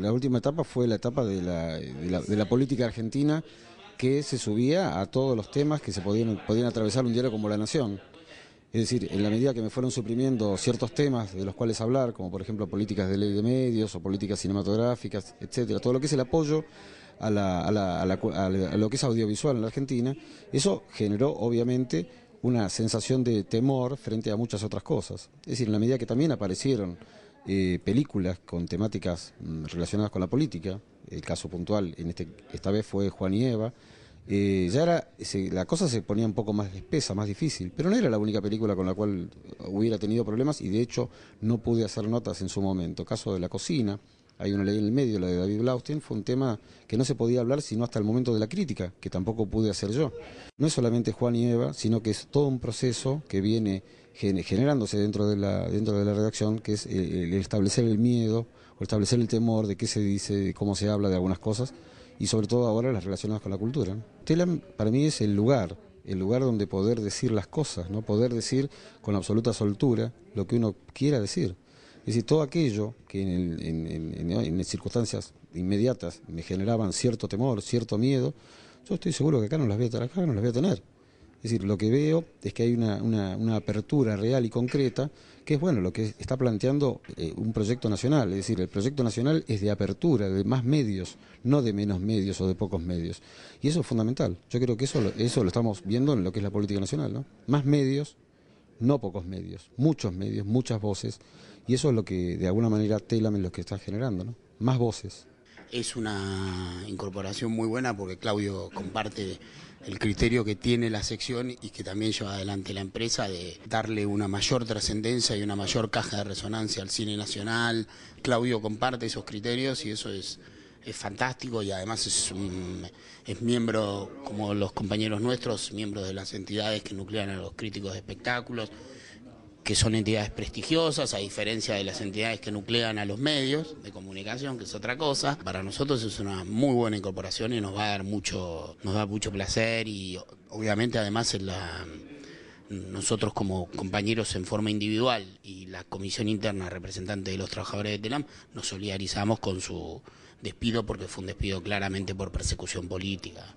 la última etapa fue la etapa de la, política argentina que se subía a todos los temas que se podían, atravesar un diario como La Nación. Es decir, en la medida que me fueron suprimiendo ciertos temas de los cuales hablar, como por ejemplo políticas de ley de medios o políticas cinematográficas, etcétera, todo lo que es el apoyo a, a, lo que es audiovisual en la Argentina, eso generó obviamente una sensación de temor frente a muchas otras cosas. Es decir, en la medida que también aparecieron eh, películas con temáticas mm, relacionadas con la política. El caso puntual, en este, esta vez fue Juan y Eva. Eh, ya la cosa se ponía un poco más espesa, más difícil, pero no era la única película con la cual hubiera tenido problemas y de hecho no pude hacer notas en su momento. Caso de la cocina, hay una ley en el medio, la de David Blaustein, fue un tema que no se podía hablar sino hasta el momento de la crítica, que tampoco pude hacer yo. No es solamente Juan y Eva, sino que es todo un proceso que viene generándose dentro de la, dentro de la redacción, que es el, establecer el miedo o establecer el temor de qué se dice, de cómo se habla de algunas cosas, y sobre todo ahora las relaciones con la cultura. Telam para mí es el lugar, el lugar donde poder decir las cosas, no poder decir con absoluta soltura lo que uno quiera decir. Es decir, todo aquello que en, circunstancias inmediatas me generaban cierto temor, cierto miedo, yo estoy seguro que acá no las voy a tener, no las voy a tener. Es decir, lo que veo es que hay una, apertura real y concreta, que es bueno lo que está planteando eh, un proyecto nacional. Es decir, el proyecto nacional es de apertura, de más medios, no de menos medios o de pocos medios. Y eso es fundamental. Yo creo que eso, eso lo estamos viendo en lo que es la política nacional, ¿no? Más medios, no pocos medios, muchos medios, muchas voces, y eso es lo que de alguna manera Telam es lo que está generando, ¿no? Más voces. Es una incorporación muy buena porque Claudio comparte el criterio que tiene la sección y que también lleva adelante la empresa de darle una mayor trascendencia y una mayor caja de resonancia al cine nacional. Claudio comparte esos criterios y eso es es fantástico y además es, es miembro, como los compañeros nuestros, miembros de las entidades que nuclean a los críticos de espectáculos, que son entidades prestigiosas, a diferencia de las entidades que nuclean a los medios de comunicación, que es otra cosa. Para nosotros es una muy buena incorporación y nos va a dar mucho, nos da mucho placer y obviamente además en la nosotros como compañeros en forma individual y la comisión interna representante de los trabajadores de Telam nos solidarizamos con su despido porque fue un despido claramente por persecución política.